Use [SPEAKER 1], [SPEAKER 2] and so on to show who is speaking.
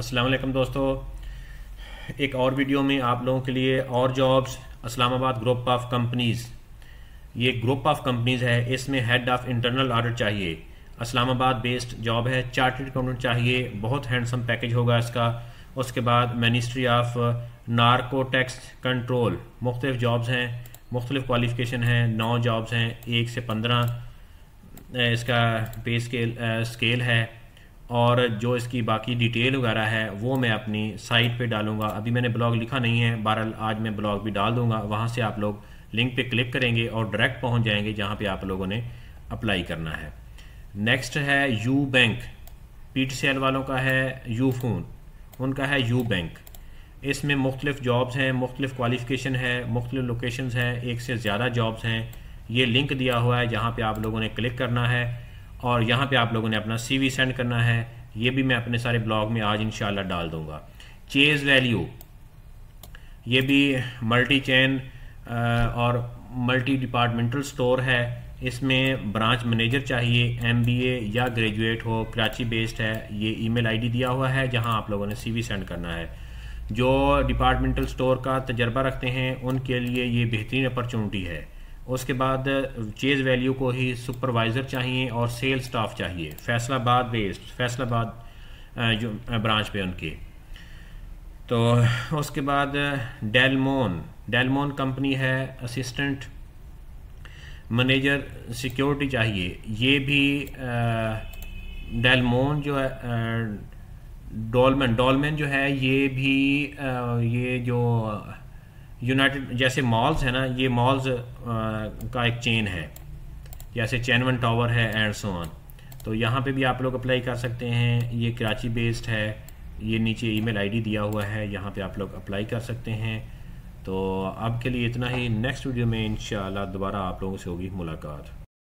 [SPEAKER 1] अस्सलाम वालेकुम दोस्तों एक और वीडियो में आप लोगों के लिए और jobs Islamabad group of companies ये ग्रुप ऑफ कंपनीज़ है इसमें हेड ऑफ इंटरनल ऑडिट चाहिए इस्लामाबाद बेस्ड जॉब है चार्टर्ड अकाउंटेंट चाहिए बहुत हैंडसम पैकेज होगा इसका उसके बाद मिनिस्ट्री ऑफ नारकोटेक्स कंट्रोल मुख्तलिफ जॉब्स हैं मुख्तलिफ क्वालिफिकेशन हैं नौ जॉब्स हैं एक से पंद्रह इसका पे स्केल स्केल है और जो इसकी बाकी डिटेल वगैरह है वो मैं अपनी साइट पे डालूंगा अभी मैंने ब्लॉग लिखा नहीं है बहरहाल आज मैं ब्लॉग भी डाल दूंगा वहाँ से आप लोग लिंक पे क्लिक करेंगे और डायरेक्ट पहुँच जाएंगे जहाँ पे आप लोगों ने अप्लाई करना है नेक्स्ट है यू बैंक पी वालों का है यू फोन उनका है यू बैंक इसमें मुख्तलिफ जॉब्स हैं मुख्तलिफ क्वालिफ़िकेशन है मुख्तलिफ लोकेशन है एक से ज़्यादा जॉब्स हैं ये लिंक दिया हुआ है जहाँ पे आप लोगों ने क्लिक करना है और यहाँ पे आप लोगों ने अपना सी सेंड करना है ये भी मैं अपने सारे ब्लॉग में आज इनशाला डाल दूंगा चेज वैल्यू ये भी मल्टी चैन और मल्टी डिपार्टमेंटल स्टोर है इसमें ब्रांच मैनेजर चाहिए एमबीए या ग्रेजुएट हो कराची बेस्ड है ये ईमेल आईडी दिया हुआ है जहां आप लोगों ने सीवी सेंड करना है जो डिपार्टमेंटल स्टोर का तजर्बा रखते हैं उनके लिए ये बेहतरीन अपॉर्चुनिटी है उसके बाद चेज़ वैल्यू को ही सुपरवाइज़र चाहिए और सेल स्टाफ चाहिए फैसलाबाद बेस्ड फैसलाबाद जो ब्रांच पे उनके तो उसके बाद डेलमोन डेलमोन कंपनी है असिस्टेंट मैनेजर सिक्योरिटी चाहिए ये भी डेलमोन जो है डॉलमैन डॉलमैन जो है ये भी आ, ये जो यूनाइटेड जैसे मॉल्स है ना ये मॉल्स का एक चेन है जैसे चैनवन टावर है एंड सो ऑन तो यहाँ पे भी आप लोग अप्लाई कर सकते हैं ये कराची बेस्ड है ये नीचे ईमेल आईडी दिया हुआ है यहाँ पे आप लोग अप्लाई कर सकते हैं तो अब के लिए इतना ही नेक्स्ट वीडियो में इन दोबारा आप लोगों से होगी मुलाकात